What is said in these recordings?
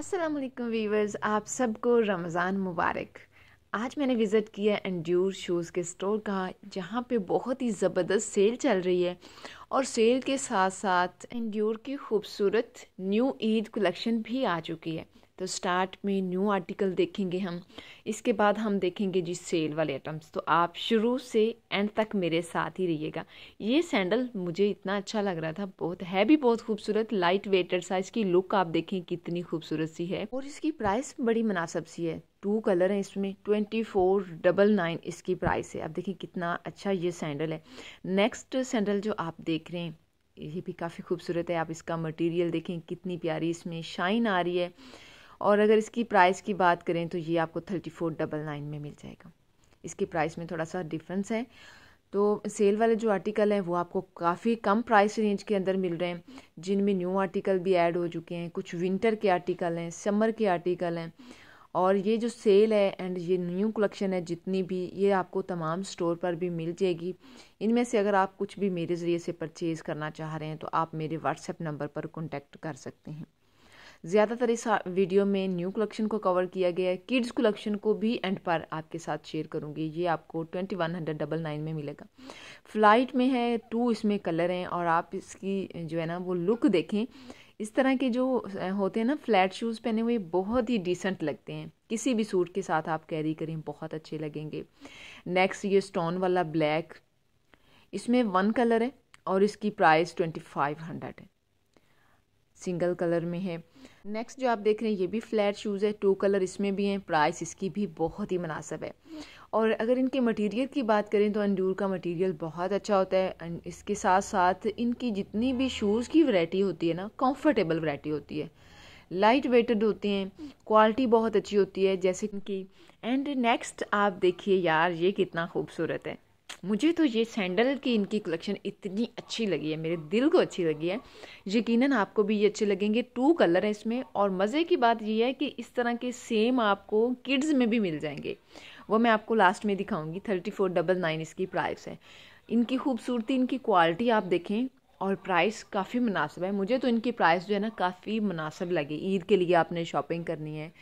Aslam viewers आप सबको रमज़ान मुबारक आज मैंने विज़िट किया एंड्यूर शूज़ के स्टोर का जहाँ पे बहुत ही ज़बरदस्त सेल चल रही है और सेल के साथ साथ एंड्यूर की खूबसूरत न्यू ईद कलेक्शन भी आ चुकी है तो स्टार्ट में न्यू आर्टिकल देखेंगे हम इसके बाद हम देखेंगे जी सेल वाले आइटम्स तो आप शुरू से एंड तक मेरे साथ ही रहिएगा ये सैंडल मुझे इतना अच्छा लग रहा था बहुत है भी बहुत खूबसूरत लाइट वेटेड सा इसकी लुक आप देखें कितनी खूबसूरत सी है और इसकी प्राइस बड़ी मुनासब सी है टू कलर है इसमें ट्वेंटी फोर डबल नाइन इसकी प्राइस है आप देखिए कितना अच्छा ये सैंडल है नेक्स्ट सैंडल जो आप देख रहे हैं ये भी काफ़ी खूबसूरत है आप इसका मटेरियल देखें कितनी प्यारी इसमें शाइन आ रही है और अगर इसकी प्राइस की बात करें तो ये आपको थर्टी फोर डबल नाइन में मिल जाएगा इसके प्राइस में थोड़ा सा डिफरेंस है तो सेल वाले जो आर्टिकल हैं वो आपको काफ़ी कम प्राइस रेंज के अंदर मिल रहे हैं जिनमें न्यू आर्टिकल भी ऐड हो चुके हैं कुछ विंटर के आर्टिकल हैं समर के आर्टिकल हैं और ये जो सेल है एंड ये न्यू कलेक्शन है जितनी भी ये आपको तमाम स्टोर पर भी मिल जाएगी इनमें से अगर आप कुछ भी मेरे ज़रिए से परचेज़ करना चाह रहे हैं तो आप मेरे व्हाट्सएप नंबर पर कॉन्टैक्ट कर सकते हैं ज़्यादातर इस वीडियो में न्यू कलेक्शन को कवर किया गया है किड्स कलेक्शन को भी एंड पर आपके साथ शेयर करूँगी ये आपको twenty one hundred double nine में मिलेगा फ्लाइट में है टू इसमें कलर हैं और आप इसकी जो है ना वो लुक देखें इस तरह के जो होते हैं ना फ्लैट शूज़ पहने हुए बहुत ही डिसेंट लगते हैं किसी भी सूट के साथ आप कैरी करें बहुत अच्छे लगेंगे नेक्स्ट ये स्टोन वाला ब्लैक इसमें वन कलर है और इसकी प्राइस ट्वेंटी फाइव हंड्रेड है सिंगल कलर में है नेक्स्ट जो आप देख रहे हैं ये भी फ्लैट शूज़ है टू कलर इसमें भी हैं प्राइस इसकी भी बहुत ही मुनासब है और अगर इनके मटेरियल की बात करें तो अंडूर का मटेरियल बहुत अच्छा होता है इसके साथ साथ इनकी जितनी भी शूज़ की वैरायटी होती है ना कंफर्टेबल वैरायटी होती है लाइट वेटेड होती हैं क्वालिटी बहुत अच्छी होती है जैसे कि एंड नेक्स्ट आप देखिए यार ये कितना खूबसूरत है मुझे तो ये सैंडल की इनकी कलेक्शन इतनी अच्छी लगी है मेरे दिल को अच्छी लगी है यकीनन आपको भी ये अच्छे लगेंगे टू कलर है इसमें और मज़े की बात ये है कि इस तरह के सेम आपको किड्स में भी मिल जाएंगे वो मैं आपको लास्ट में दिखाऊंगी थर्टी फोर डबल नाइन इसकी प्राइस है इनकी खूबसूरती इनकी क्वालिटी आप देखें और प्राइस काफ़ी मुनासिब है मुझे तो इनकी प्राइस जो है ना काफ़ी मुनासिब लगी ईद के लिए आपने शॉपिंग करनी है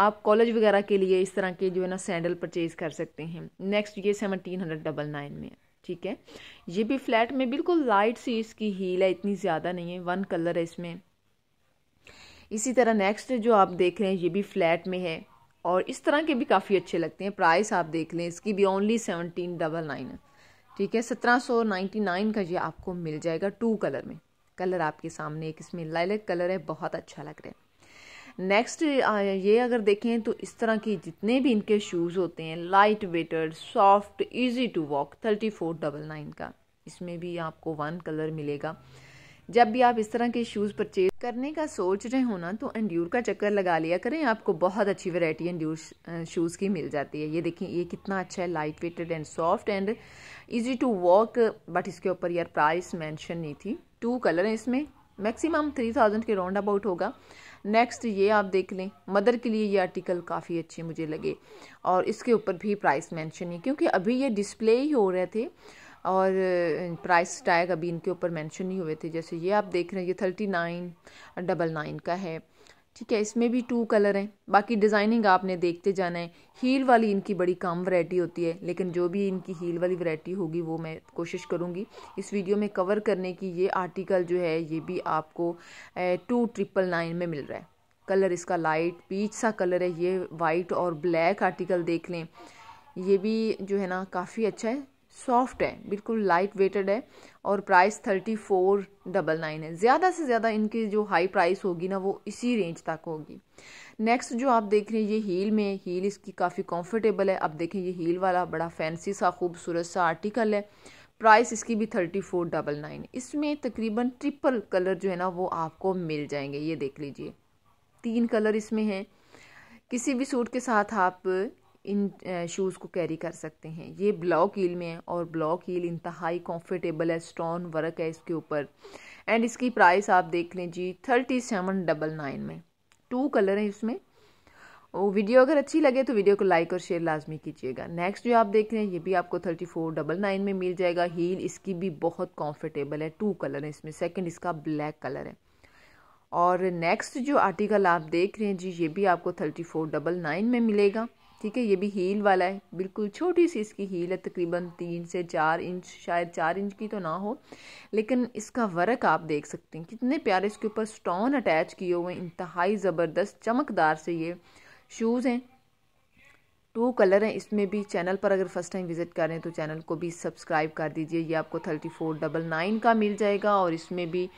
आप कॉलेज वगैरह के लिए इस तरह के जो है ना सैंडल परचेज़ कर सकते हैं नेक्स्ट ये सेवनटीन हंड्रेड डबल नाइन में ठीक है ये भी फ्लैट में बिल्कुल लाइट सी इसकी हील है इतनी ज़्यादा नहीं है वन कलर है इसमें इसी तरह नेक्स्ट जो आप देख रहे हैं ये भी फ्लैट में है और इस तरह के भी काफ़ी अच्छे लगते हैं प्राइस आप देख लें इसकी भी ओनली सेवनटीन डबल नाइन है ठीक है सत्रह सौ नाइन्टी नाइन का ये आपको मिल जाएगा टू कलर में कलर आपके सामने एक इसमें लाइलक कलर है बहुत अच्छा लग रहा है नेक्स्ट ये अगर देखें तो इस तरह की जितने भी इनके शूज़ होते हैं light weighted soft easy to walk thirty four double nine का इसमें भी आपको वन कलर मिलेगा जब भी आप इस तरह के शूज़ परचेज करने का सोच रहे हो ना तो एंड्यूर का चक्कर लगा लिया करें आपको बहुत अच्छी वैरायटी एंड्यूर शूज़ की मिल जाती है ये देखिए ये कितना अच्छा है light weighted and soft and easy to walk but इसके ऊपर यार प्राइस मेंशन नहीं थी टू कलर हैं इसमें मैक्सिमम थ्री थाउजेंड के राउंड अबाउट होगा नेक्स्ट ये आप देख लें मदर के लिए ये आर्टिकल काफ़ी अच्छे मुझे लगे और इसके ऊपर भी प्राइस मेंशन है क्योंकि अभी ये डिस्प्ले ही हो रहे थे और प्राइस टैग अभी इनके ऊपर मेंशन नहीं हुए थे जैसे ये आप देख रहे हैं ये थर्टी नाइन डबल नाइन का है ठीक है इसमें भी टू कलर हैं बाकी डिज़ाइनिंग आपने देखते जाना है हील वाली इनकी बड़ी कम वैरायटी होती है लेकिन जो भी इनकी हील वाली वैरायटी होगी वो मैं कोशिश करूँगी इस वीडियो में कवर करने की ये आर्टिकल जो है ये भी आपको टू ट्रिपल नाइन में मिल रहा है कलर इसका लाइट पीच सा कलर है ये वाइट और ब्लैक आर्टिकल देख लें ये भी जो है ना काफ़ी अच्छा है सॉफ्ट है बिल्कुल लाइट वेटेड है और price thirty four double nine है ज़्यादा से ज़्यादा इनकी जो हाई प्राइस होगी ना वो इसी रेंज तक होगी नेक्स्ट जो आप देख रहे हैं ये हील में हील इसकी काफ़ी कंफर्टेबल है आप देखें ये हील वाला बड़ा फैंसी सा खूबसूरत सा आर्टिकल है प्राइस इसकी भी थर्टी फोर डबल नाइन इसमें तकरीबन ट्रिपल कलर जो है ना वो आपको मिल जाएंगे ये देख लीजिए तीन कलर इसमें हैं किसी भी सूट के साथ आप इन शूज़ को कैरी कर सकते हैं ये ब्लॉक हील में है और ब्लॉक हील इंतहाई कंफर्टेबल है स्टोन वर्क है इसके ऊपर एंड इसकी प्राइस आप देख लें जी थर्टी सेवन डबल नाइन में टू कलर है इसमें वो वीडियो अगर अच्छी लगे तो वीडियो को लाइक और शेयर लाजमी कीजिएगा नेक्स्ट जो आप देख रहे हैं ये भी आपको थर्टी फोर डबल नाइन में मिल जाएगा हील इसकी भी बहुत कंफर्टेबल है टू कलर है इसमें सेकंड इसका ब्लैक कलर है और नेक्स्ट जो आर्टिकल आप देख रहे हैं जी ये भी आपको थर्टी फोर डबल नाइन में मिलेगा ठीक है ये भी हील वाला है बिल्कुल छोटी सी इसकी हील है तकरीबन तीन से चार इंच शायद चार इंच की तो ना हो लेकिन इसका वर्क आप देख सकते हैं कितने प्यारे इसके ऊपर स्टोन अटैच किए हुए इंतहाई ज़बरदस्त चमकदार से ये शूज़ हैं टू कलर हैं इसमें भी चैनल पर अगर फर्स्ट टाइम विजिट करें तो चैनल को भी सब्सक्राइब कर दीजिए ये आपको थर्टी फोर डबल नाइन का मिल जाएगा और इसमें भी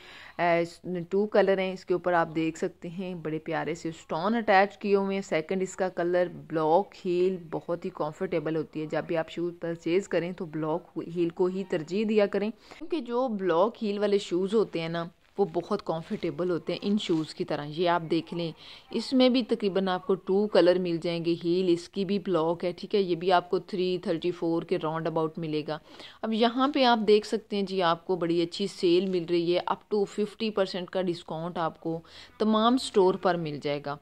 टू कलर हैं इसके ऊपर आप देख सकते हैं बड़े प्यारे से स्टोन अटैच किए हुए हैं सेकंड इसका कलर ब्लॉक हील बहुत ही कंफर्टेबल होती है जब भी आप शूज़ परचेज़ करें तो ब्लॉक हील को ही तरजीह दिया करें क्योंकि जो ब्लॉक हील वाले शूज़ होते हैं ना वो बहुत कंफर्टेबल होते हैं इन शूज़ की तरह ये आप देख लें इसमें भी तकरीबन आपको टू कलर मिल जाएंगे हील इसकी भी ब्लॉक है ठीक है ये भी आपको थ्री थर्टी फोर के राउंड अबाउट मिलेगा अब यहाँ पे आप देख सकते हैं जी आपको बड़ी अच्छी सेल मिल रही है अप टू फिफ्टी परसेंट का डिस्काउंट आपको तमाम स्टोर पर मिल जाएगा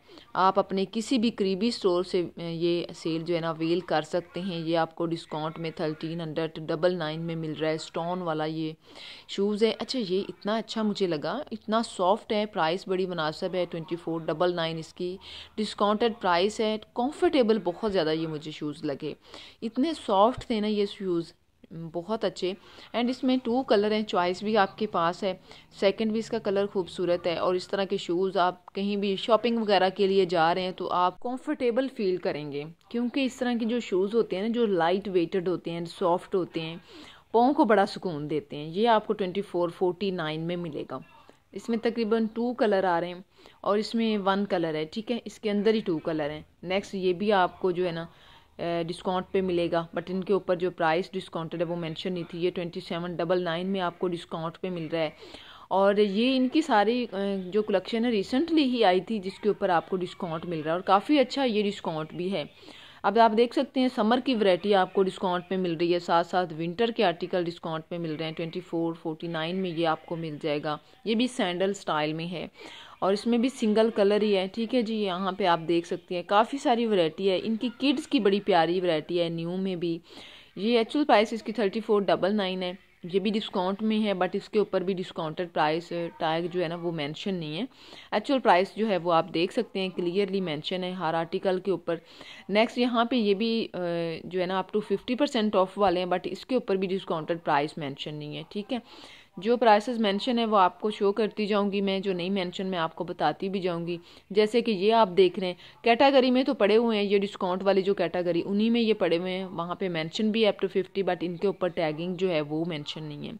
आप अपने किसी भी करीबी स्टोर से ये सेल जो है ना अवेल कर सकते हैं ये आपको डिस्काउंट में थर्टीन हंड्रेड डबल नाइन में मिल रहा है स्टोन वाला ये शूज़ है अच्छा ये इतना अच्छा मुझे लगा लगा इतना सॉफ्ट है प्राइस बड़ी मुनासब है ट्वेंटी फोर डबल नाइन इसकी डिस्काउंटेड प्राइस है कंफर्टेबल बहुत ज़्यादा ये मुझे शूज़ लगे इतने सॉफ्ट थे ना ये शूज़ बहुत अच्छे एंड इसमें टू कलर हैं चॉइस भी आपके पास है सेकंड भी इसका कलर खूबसूरत है और इस तरह के शूज़ आप कहीं भी शॉपिंग वगैरह के लिए जा रहे हैं तो आप कंफर्टेबल फील करेंगे क्योंकि इस तरह के जो शूज़ होते हैं ना जो लाइट वेटेड होते हैं सॉफ्ट होते हैं पाओं को बड़ा सुकून देते हैं ये आपको ट्वेंटी फोर फोर्टी नाइन में मिलेगा इसमें तकरीबन टू कलर आ रहे हैं और इसमें वन कलर है ठीक है इसके अंदर ही टू कलर हैं नेक्स्ट ये भी आपको जो है ना डिस्काउंट पे मिलेगा बट इनके ऊपर जो प्राइस डिस्काउंटेड है वो मेंशन नहीं थी ये ट्वेंटी सेवन डबल नाइन में आपको डिस्काउंट पे मिल रहा है और ये इनकी सारी जो कलेक्शन है रिसेंटली ही आई थी जिसके ऊपर आपको डिस्काउंट मिल रहा है और काफ़ी अच्छा ये डिस्काउंट भी है अब आप देख सकते हैं समर की वैरायटी आपको डिस्काउंट में मिल रही है साथ साथ विंटर के आर्टिकल डिस्काउंट में मिल रहे हैं ट्वेंटी फोर फोर्टी नाइन में ये आपको मिल जाएगा ये भी सैंडल स्टाइल में है और इसमें भी सिंगल कलर ही है ठीक है जी यहाँ पे आप देख सकते हैं काफ़ी सारी वरायटी है इनकी किड्स की बड़ी प्यारी वरायटी है न्यू में भी ये एक्चुअल प्राइस इसकी थर्टी फोर डबल नाइन है ये भी डिस्काउंट में है बट इसके ऊपर भी डिस्काउंटेड प्राइस टैग जो है ना वो मेंशन नहीं है एक्चुअल प्राइस जो है वो आप देख सकते हैं क्लियरली मेंशन है हर आर्टिकल के ऊपर नेक्स्ट यहाँ पे ये भी जो है ना up to fifty percent off वाले हैं बट इसके ऊपर भी डिस्काउंटेड प्राइस मेंशन नहीं है ठीक है जो प्राइसेस मेंशन है वो आपको शो करती जाऊंगी मैं जो नहीं मेंशन मैं आपको बताती भी जाऊंगी जैसे कि ये आप देख रहे हैं कैटागरी में तो पड़े हुए हैं ये डिस्काउंट वाली जो कैटागरी उन्हीं में ये पड़े हुए हैं वहाँ पे मेंशन भी है अप टू फिफ्टी बट इनके ऊपर टैगिंग जो है वो मेंशन नहीं है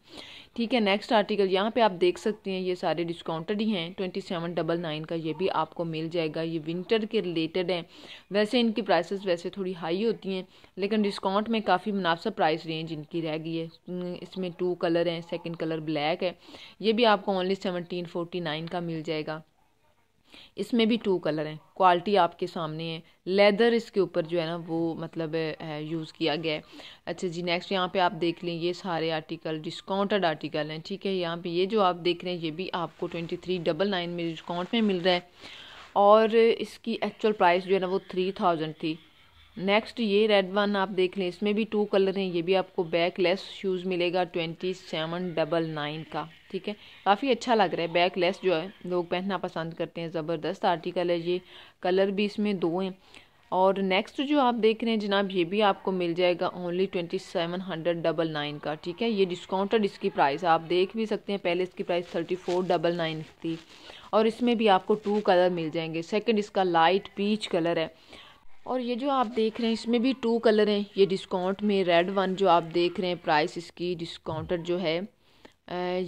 ठीक है नेक्स्ट आर्टिकल यहाँ पे आप देख सकते हैं ये सारे डिस्काउंटेड ही हैं ट्वेंटी सेवन डबल नाइन का ये भी आपको मिल जाएगा ये विंटर के रिलेटेड हैं वैसे इनकी प्राइसेस वैसे थोड़ी हाई होती हैं लेकिन डिस्काउंट में काफ़ी मुनाफा प्राइस रेंज इनकी रह गई है हम्म, इसमें टू कलर हैं सेकेंड कलर ब्लैक है ये भी आपको ओनली सेवनटीन नाइन का मिल जाएगा इसमें भी टू कलर हैं क्वालिटी आपके सामने है लेदर इसके ऊपर जो है ना वो मतलब यूज़ किया गया है अच्छा जी नेक्स्ट यहाँ पे आप देख लें ये सारे आर्टिकल डिस्काउंटेड आर्टिकल हैं ठीक है यहाँ पे ये जो आप देख रहे हैं ये भी आपको ट्वेंटी थ्री डबल नाइन में डिस्काउंट में मिल रहा है और इसकी एक्चुअल प्राइस जो है ना वो थ्री थाउजेंड थी नेक्स्ट ये रेड वन आप देख लें इसमें भी टू कलर हैं ये भी आपको बैकलेस शूज़ मिलेगा ट्वेंटी सेवन डबल नाइन का ठीक है काफ़ी अच्छा लग रहा है बैकलेस जो है लोग पहनना पसंद करते हैं ज़बरदस्त आर्टिकल है ये कलर भी इसमें दो हैं और नेक्स्ट जो आप देख रहे हैं जनाब ये भी आपको मिल जाएगा only twenty seven hundred double nine का ठीक है ये डिस्काउंटेड इसकी प्राइस आप देख भी सकते हैं पहले इसकी price thirty four double nine थी और इसमें भी आपको टू कलर मिल जाएंगे सेकंड इसका लाइट पीच कलर है और ये जो आप देख रहे हैं इसमें भी टू कलर हैं ये डिस्काउंट में रेड वन जो आप देख रहे हैं प्राइस इसकी डिस्काउंटेड जो है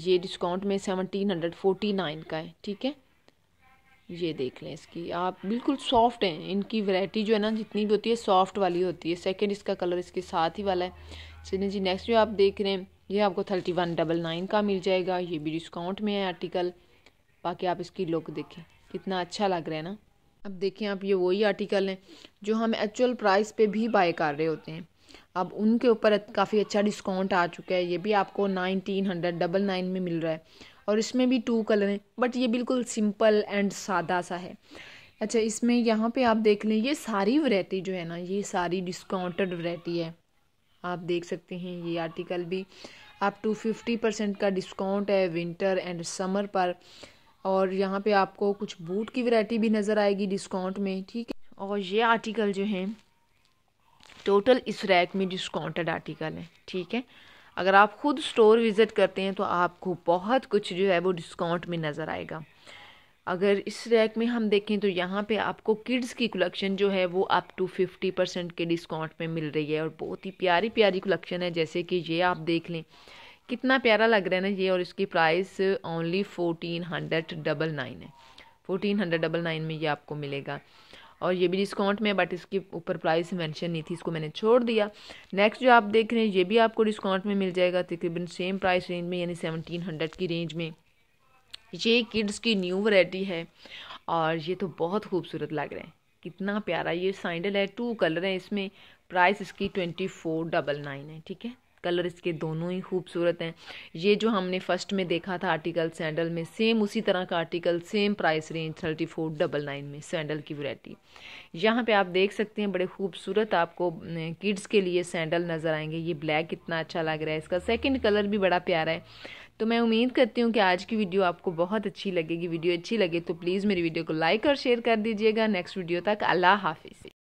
ये डिस्काउंट में सेवनटीन हंड्रेड फोर्टी नाइन का है ठीक है ये देख लें इसकी आप बिल्कुल सॉफ्ट हैं इनकी वैरायटी जो है ना जितनी भी होती है सॉफ्ट वाली होती है सेकंड इसका कलर इसके साथ ही वाला है चलिए जी नेक्स्ट जो आप देख रहे हैं ये आपको थर्टी वन डबल नाइन का मिल जाएगा ये भी डिस्काउंट में है आर्टिकल बाकी आप इसकी लुक देखें कितना अच्छा लग रहा है ना अब देखें आप ये वही आर्टिकल हैं जो हम एक्चुअल प्राइस पे भी बाय कर रहे होते हैं अब उनके ऊपर काफ़ी अच्छा डिस्काउंट आ चुका है ये भी आपको नाइनटीन हंड्रेड डबल नाइन में मिल रहा है और इसमें भी टू कलर हैं बट ये बिल्कुल सिंपल एंड सादा सा है अच्छा इसमें यहाँ पे आप देख लें ये सारी वरायटी जो है ना ये सारी डिस्काउंटेड वरायटी है आप देख सकते हैं ये आर्टिकल भी आप टू फिफ्टी परसेंट का डिस्काउंट है विंटर एंड समर पर और यहाँ पे आपको कुछ बूट की वैरायटी भी नज़र आएगी डिस्काउंट में ठीक है और ये आर्टिकल जो है टोटल इस रैक में डिस्काउंटेड आर्टिकल है ठीक है अगर आप ख़ुद स्टोर विज़िट करते हैं तो आपको बहुत कुछ जो है वो डिस्काउंट में नज़र आएगा अगर इस रैक में हम देखें तो यहाँ पे आपको किड्स की कलेक्शन जो है वो अप टू फिफ्टी परसेंट के डिस्काउंट में मिल रही है और बहुत ही प्यारी प्यारी कलेक्शन है जैसे कि ये आप देख लें कितना प्यारा लग रहा है ना ये और इसकी price only fourteen hundred double nine है फोर्टीन हंड्रेड डबल नाइन में ये आपको मिलेगा और ये भी डिस्काउंट में बट इसके ऊपर प्राइस मेंशन नहीं थी इसको मैंने छोड़ दिया नेक्स्ट जो आप देख रहे हैं ये भी आपको डिस्काउंट में मिल जाएगा तकरीबन सेम प्राइस रेंज में यानी सेवनटीन हंड्रेड की रेंज में ये किड्स की न्यू वैरायटी है और ये तो बहुत खूबसूरत लग रहे हैं कितना प्यारा ये सैंडल है टू कलर है इसमें प्राइस इसकी ट्वेंटी फोर डबल नाइन है ठीक है कलर इसके दोनों ही खूबसूरत हैं ये जो हमने फर्स्ट में देखा था आर्टिकल सैंडल में सेम उसी तरह का article same price range thirty four double nine में सैंडल की वैरायटी यहाँ पे आप देख सकते हैं बड़े खूबसूरत आपको किड्स के लिए सैंडल नज़र आएंगे ये ब्लैक इतना अच्छा लग रहा है इसका सेकेंड कलर भी बड़ा प्यारा है तो मैं उम्मीद करती हूँ कि आज की वीडियो आपको बहुत अच्छी लगेगी वीडियो अच्छी लगे तो प्लीज़ मेरी वीडियो को लाइक और शेयर कर दीजिएगा नेक्स्ट वीडियो तक अल्लाह हाफिज़